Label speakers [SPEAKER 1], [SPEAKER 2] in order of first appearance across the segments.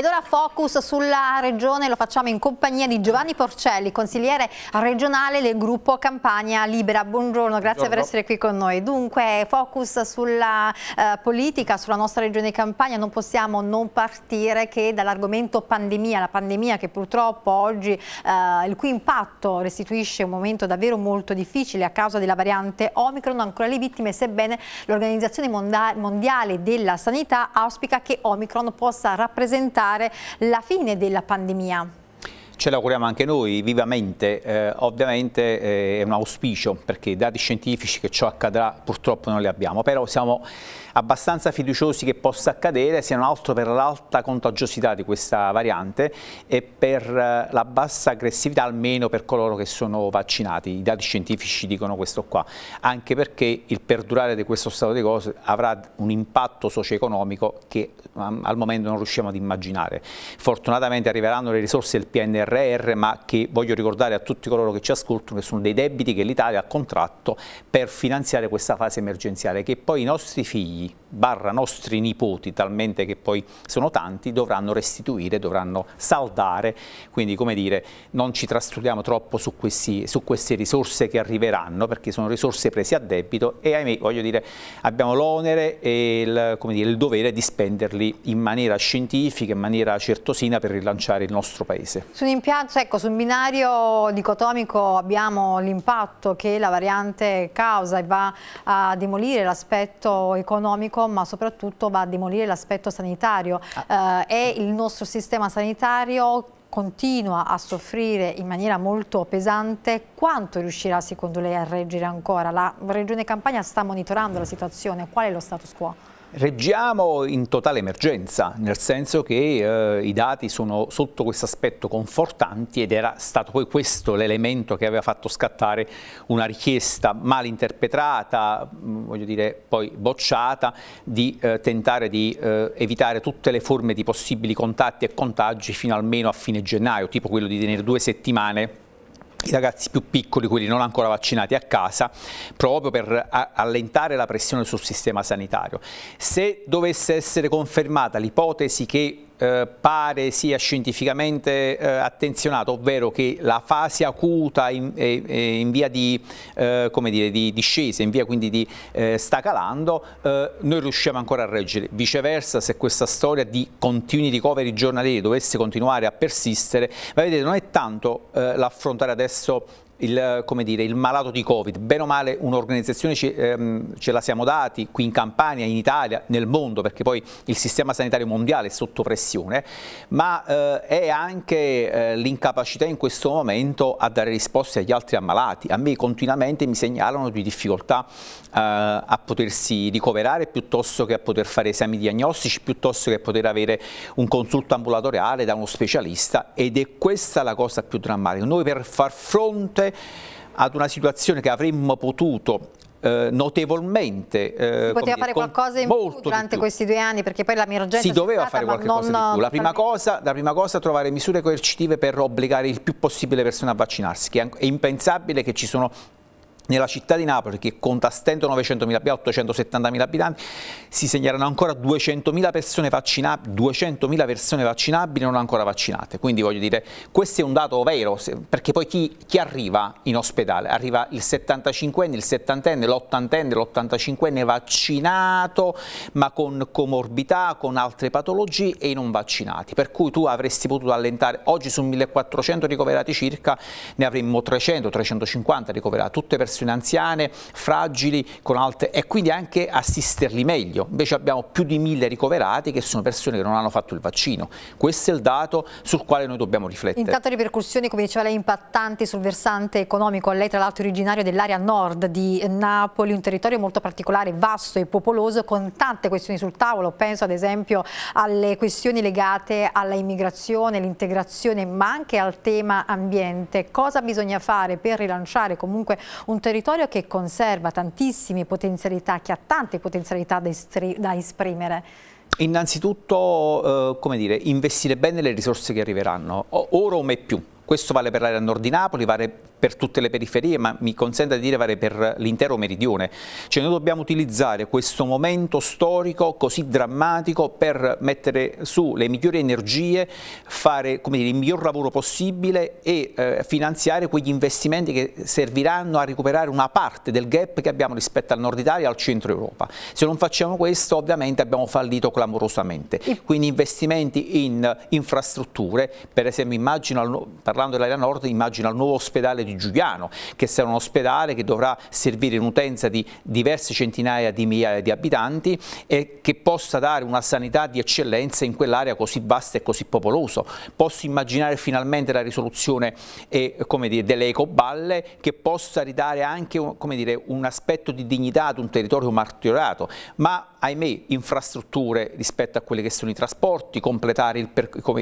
[SPEAKER 1] Ed ora focus sulla regione, lo facciamo in compagnia di Giovanni Porcelli, consigliere regionale del gruppo Campania Libera. Buongiorno, grazie Buongiorno. per essere qui con noi. Dunque, focus sulla eh, politica, sulla nostra regione Campania, non possiamo non partire che dall'argomento pandemia, la pandemia che purtroppo oggi, eh, il cui impatto restituisce un momento davvero molto difficile a causa della variante Omicron, ancora le vittime, sebbene l'Organizzazione Mondiale della Sanità auspica che Omicron possa rappresentare aspettare la fine della pandemia
[SPEAKER 2] ce l'auguriamo anche noi vivamente, eh, ovviamente eh, è un auspicio perché dati scientifici che ciò accadrà purtroppo non li abbiamo, però siamo abbastanza fiduciosi che possa accadere se non altro per l'alta contagiosità di questa variante e per eh, la bassa aggressività almeno per coloro che sono vaccinati, i dati scientifici dicono questo qua, anche perché il perdurare di questo stato di cose avrà un impatto socio-economico che um, al momento non riusciamo ad immaginare. Fortunatamente arriveranno le risorse del PNR PNRR ma che voglio ricordare a tutti coloro che ci ascoltano che sono dei debiti che l'Italia ha contratto per finanziare questa fase emergenziale che poi i nostri figli barra nostri nipoti talmente che poi sono tanti dovranno restituire, dovranno saldare quindi come dire non ci trastulliamo troppo su, questi, su queste risorse che arriveranno perché sono risorse prese a debito e ahimè voglio dire abbiamo l'onere e il, dire, il dovere di spenderli in maniera scientifica, in maniera certosina per rilanciare il nostro paese
[SPEAKER 1] in piazza, ecco, sul binario dicotomico abbiamo l'impatto che la variante causa e va a demolire l'aspetto economico, ma soprattutto va a demolire l'aspetto sanitario. Ah. Eh, è il nostro sistema sanitario continua a soffrire in maniera molto pesante, quanto riuscirà secondo lei a reggere ancora? La Regione Campania sta monitorando la situazione, qual è lo status quo?
[SPEAKER 2] Reggiamo in totale emergenza, nel senso che eh, i dati sono sotto questo aspetto confortanti ed era stato poi questo l'elemento che aveva fatto scattare una richiesta mal interpretata, mm, voglio dire poi bocciata, di eh, tentare di eh, evitare tutte le forme di possibili contatti e contagi fino almeno a fine gennaio, tipo quello di tenere due settimane i ragazzi più piccoli, quelli non ancora vaccinati a casa, proprio per allentare la pressione sul sistema sanitario. Se dovesse essere confermata l'ipotesi che eh, pare sia scientificamente eh, attenzionato, ovvero che la fase acuta in, è, in via di, eh, dire, di, discesa, in via quindi di eh, sta calando, eh, noi riusciamo ancora a reggere. Viceversa, se questa storia di continui ricoveri giornalieri dovesse continuare a persistere, ma vedete, non è tanto l'affrontare adesso il, dire, il malato di Covid, bene o male un'organizzazione ce, ehm, ce, la siamo dati qui in Campania, in Italia, nel mondo, perché poi il sistema sanitario mondiale è sotto pressione, ma eh, è anche eh, l'incapacità in questo momento a dare risposte agli altri ammalati. A me continuamente mi segnalano di difficoltà eh, a potersi ricoverare piuttosto che a poter fare esami diagnostici, piuttosto che a poter avere un consulto ambulatoriale da uno specialista ed è questa la cosa più drammatica. Noi per far fronte ad una situazione che avremmo potuto eh, notevolmente. Eh, si poteva dire, qualcosa in più durante più.
[SPEAKER 1] questi due anni perché poi l'emergenza Si doveva stata, fare qualcosa non, di più. La prima,
[SPEAKER 2] cosa, la prima, cosa, trovare misure coercitive per obbligare il più possibile le persone a vaccinarsi, che è impensabile che ci sono nella città di Napoli, che conta a stento 900.000, 870.000 abitanti, si segnalano ancora 200.000 persone, vaccina 200 persone vaccinabili non ancora vaccinate. Quindi voglio dire, questo è un dato vero, perché poi chi, chi arriva in ospedale? Arriva il 75enne, il 70enne, l'80enne, l'85enne vaccinato, ma con comorbità, con altre patologie e i non vaccinati. Per cui tu avresti potuto allentare, oggi su 1.400 ricoverati circa, ne avremmo 300, 350 ricoverati, tutte persone persone anziane, fragili alte, e quindi anche assisterli meglio. Invece abbiamo più di mille ricoverati che sono persone che non hanno fatto il vaccino. Questo è il dato sul quale noi dobbiamo riflettere. Intanto
[SPEAKER 1] ripercussioni, come diceva lei, impattanti sul versante economico. Lei tra l'altro è originario dell'area nord di Napoli, un territorio molto particolare, vasto e popoloso, con tante questioni sul tavolo. Penso ad esempio alle questioni legate alla immigrazione, all'integrazione, ma anche al tema ambiente. Cosa bisogna fare per rilanciare comunque un territorio territorio che conserva tantissime potenzialità, che ha tante potenzialità da esprimere.
[SPEAKER 2] Innanzitutto, eh, come dire, investire bene le risorse che arriveranno, ora o mai più. Questo vale per l'area nord di Napoli, vale per tutte le periferie, ma mi consenta di dire vale per l'intero meridione. Cioè noi dobbiamo utilizzare questo momento storico così drammatico per mettere su le migliori energie, fare dire, il miglior lavoro possibile e eh, finanziare quegli investimenti che serviranno a recuperare una parte del gap che abbiamo rispetto al nord Italia e al centro Europa. Se non facciamo questo ovviamente abbiamo fallito clamorosamente. Quindi investimenti in infrastrutture, per esempio immagino, parlando dell'area nord, immagino al nuovo ospedale di di Giuliano, che sarà un ospedale che dovrà servire un'utenza di diverse centinaia di migliaia di abitanti e che possa dare una sanità di eccellenza in quell'area così vasta e così popolosa. Posso immaginare finalmente la risoluzione eh, e, dire, delle ecoballe che possa ridare anche dire, un aspetto di dignità ad un territorio martirato, ma ahimè, infrastrutture rispetto a quelli che sono i trasporti, completare il,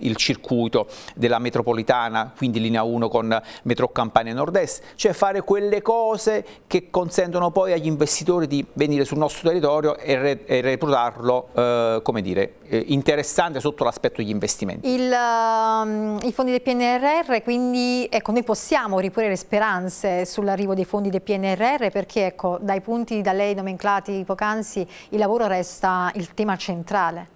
[SPEAKER 2] il circuito della metropolitana, quindi linea 1 con metro Campania Nord-Est, cioè fare quelle cose che consentono poi agli investitori di venire sul nostro territorio e, re, e reputarlo, eh, come dire, eh, interessante sotto l'aspetto degli investimenti.
[SPEAKER 1] Il, um, I fondi del PNRR, quindi ecco, noi possiamo riporre speranze sull'arrivo dei fondi del PNRR perché ecco, dai punti da lei nomenclati poc'anzi il lavoro resta il tema centrale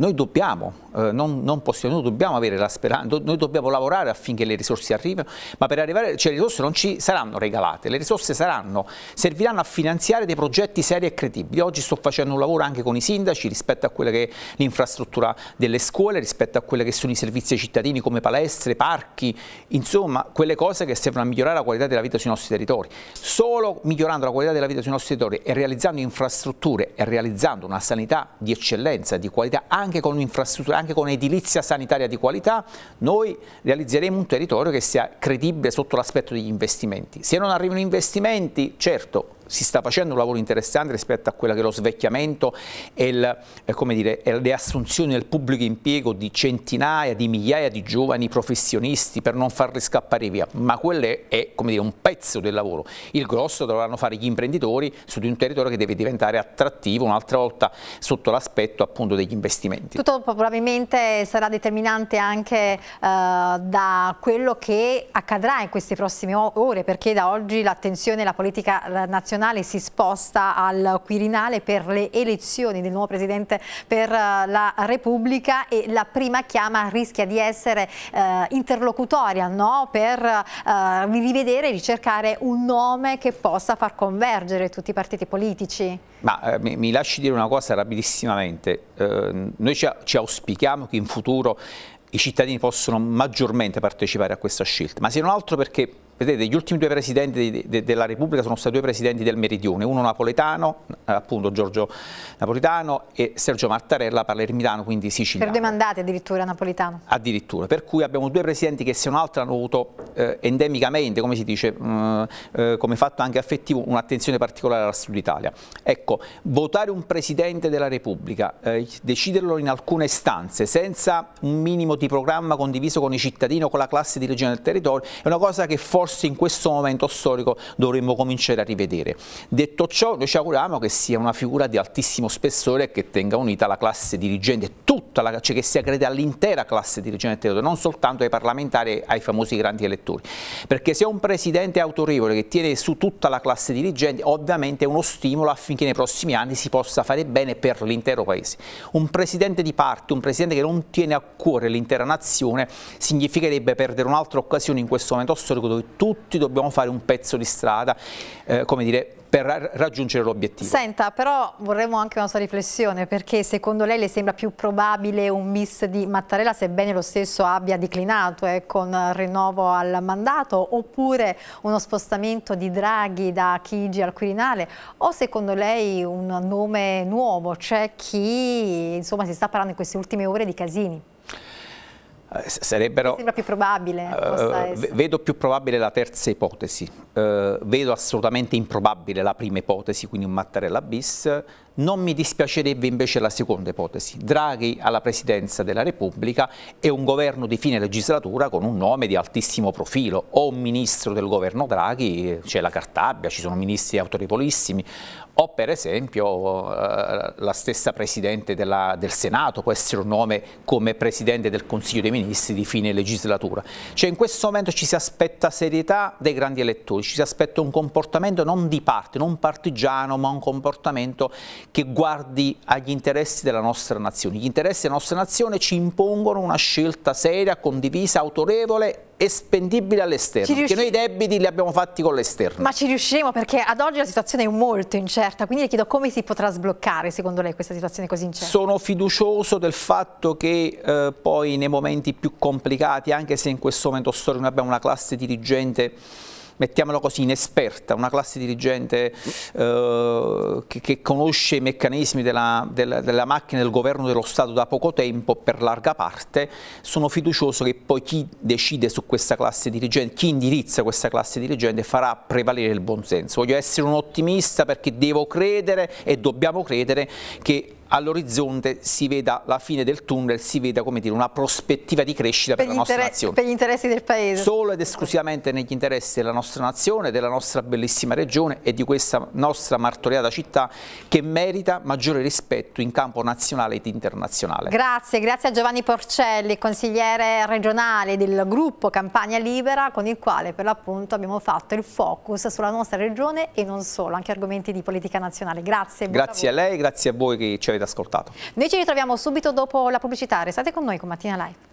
[SPEAKER 2] noi dobbiamo, eh, non, non, possiamo, noi dobbiamo avere la speranza, noi dobbiamo lavorare affinché le risorse arrivino, ma per arrivare, cioè le risorse non ci saranno regalate, le risorse saranno, serviranno a finanziare dei progetti seri e credibili. oggi sto facendo un lavoro anche con i sindaci rispetto a quella che è l'infrastruttura delle scuole, rispetto a quelle che sono i servizi ai cittadini come palestre, parchi, insomma quelle cose che servono a migliorare la qualità della vita sui nostri territori. Solo migliorando la qualità della vita sui nostri territori e realizzando infrastrutture e realizzando una sanità di eccellenza, di qualità anche anche con infrastrutture, anche con edilizia sanitaria di qualità, noi realizzeremo un territorio che sia credibile sotto l'aspetto degli investimenti. Se non arrivano investimenti, certo, si sta facendo un lavoro interessante rispetto a quello che è lo svecchiamento e, il, eh, dire, e le assunzioni del pubblico impiego di centinaia, di migliaia di giovani professionisti per non farli scappare via, ma quello è, è dire, un pezzo del lavoro. Il grosso dovranno fare gli imprenditori su di un territorio che deve diventare attrattivo un'altra volta sotto l'aspetto appunto degli investimenti.
[SPEAKER 1] Tutto probabilmente sarà determinante anche eh, da quello che accadrà in queste prossime ore, perché da oggi l'attenzione alla politica nazionale nazionale si sposta al Quirinale per le elezioni del nuovo Presidente per eh, la Repubblica e la prima chiama rischia di essere eh, interlocutoria no? per eh, rivedere e ricercare un nome che possa far convergere tutti i partiti politici.
[SPEAKER 2] Ma eh, mi, mi, lasci dire una cosa rapidissimamente, eh, noi ci, ci auspichiamo che in futuro i cittadini possano maggiormente partecipare a questa scelta, ma se non altro perché Vedete, gli ultimi due presidenti de, de, della Repubblica sono stati due presidenti del Meridione, uno napoletano, appunto Giorgio Napolitano e Sergio Mattarella palermitano, quindi siciliano.
[SPEAKER 1] Per due mandati addirittura napoletano.
[SPEAKER 2] Addirittura, per cui abbiamo due presidenti che se un altro hanno avuto eh, endemicamente, come si dice, mh, mm, eh, come fatto anche affettivo, un'attenzione particolare al Sud Italia. Ecco, votare un presidente della Repubblica, eh, deciderlo in alcune stanze, senza un minimo di programma condiviso con i cittadini o con la classe di regione del territorio, è una cosa che forse forse in questo momento storico dovremmo cominciare a rivedere. Detto ciò, noi ci auguriamo che sia una figura di altissimo spessore e che tenga unita la classe dirigente, tutta la, cioè che sia credita all'intera classe dirigente, non soltanto ai parlamentari e ai famosi grandi elettori. Perché se un presidente autorevole che tiene su tutta la classe dirigente, ovviamente è uno stimolo affinché nei prossimi anni si possa fare bene per l'intero paese. Un presidente di parte, un presidente che non tiene a cuore l'intera nazione, significherebbe perdere un'altra occasione in questo momento storico dove tutti dobbiamo fare un pezzo di strada, eh, come dire, per raggiungere l'obiettivo.
[SPEAKER 1] Senta, però vorremmo anche una sua riflessione, perché secondo lei le sembra più probabile un miss di Mattarella, sebbene lo stesso abbia declinato eh, con rinnovo al mandato, oppure uno spostamento di Draghi da Chigi al Quirinale, o secondo lei un nome nuovo, c'è cioè chi insomma, si sta parlando in queste ultime ore di Casini?
[SPEAKER 2] Eh, sarebbero... Sembra
[SPEAKER 1] più probabile. Uh,
[SPEAKER 2] vedo più probabile la terza ipotesi, uh, vedo assolutamente improbabile la prima ipotesi, quindi un Mattarella bis, non mi dispiacerebbe invece la seconda ipotesi, Draghi alla presidenza della Repubblica e un governo di fine legislatura con un nome di altissimo profilo, o un ministro del governo Draghi, c'è la Cartabia, ci sono ministri autorevolissimi, o per esempio eh, la stessa Presidente della, del Senato può essere un nome come Presidente del Consiglio dei Ministri di fine legislatura. Cioè in questo momento ci si aspetta serietà dei grandi elettori, ci si aspetta un comportamento non di parte, non partigiano, ma un comportamento che guardi agli interessi della nostra nazione. Gli interessi della nostra nazione ci impongono una scelta seria, condivisa, autorevole espendibile all'esterno, perché noi i debiti li abbiamo fatti con l'esterno.
[SPEAKER 1] Ma ci riusciremo perché ad oggi la situazione è molto incerta, quindi le chiedo come si potrà sbloccare secondo lei questa situazione così incerta?
[SPEAKER 2] Sono fiducioso del fatto che eh, poi nei momenti più complicati, anche se in questo momento storico noi abbiamo una classe dirigente mettiamolo così, inesperta, una classe dirigente eh, che, che, conosce i meccanismi della, della, della macchina del governo dello Stato da poco tempo, per larga parte, sono fiducioso che poi chi decide su questa classe dirigente, chi indirizza questa classe dirigente farà prevalere il buonsenso. Voglio essere un ottimista perché devo credere e dobbiamo credere che all'orizzonte si veda la fine del tunnel, si veda come dire, una prospettiva di crescita per, per la nostra nazione. Per
[SPEAKER 1] gli interessi del Paese.
[SPEAKER 2] Solo ed esclusivamente negli interessi della nostra nazione, della nostra bellissima regione e di questa nostra martoriata città che merita maggiore rispetto in campo nazionale ed internazionale.
[SPEAKER 1] Grazie, grazie a Giovanni Porcelli, consigliere regionale del gruppo Campania Libera, con il quale per l'appunto abbiamo fatto il focus sulla nostra regione e non solo, anche argomenti di politica nazionale. Grazie. Grazie a
[SPEAKER 2] lei, grazie a voi che ci avete ascoltato.
[SPEAKER 1] Noi ci ritroviamo subito dopo la pubblicità, restate con noi con Mattina Live.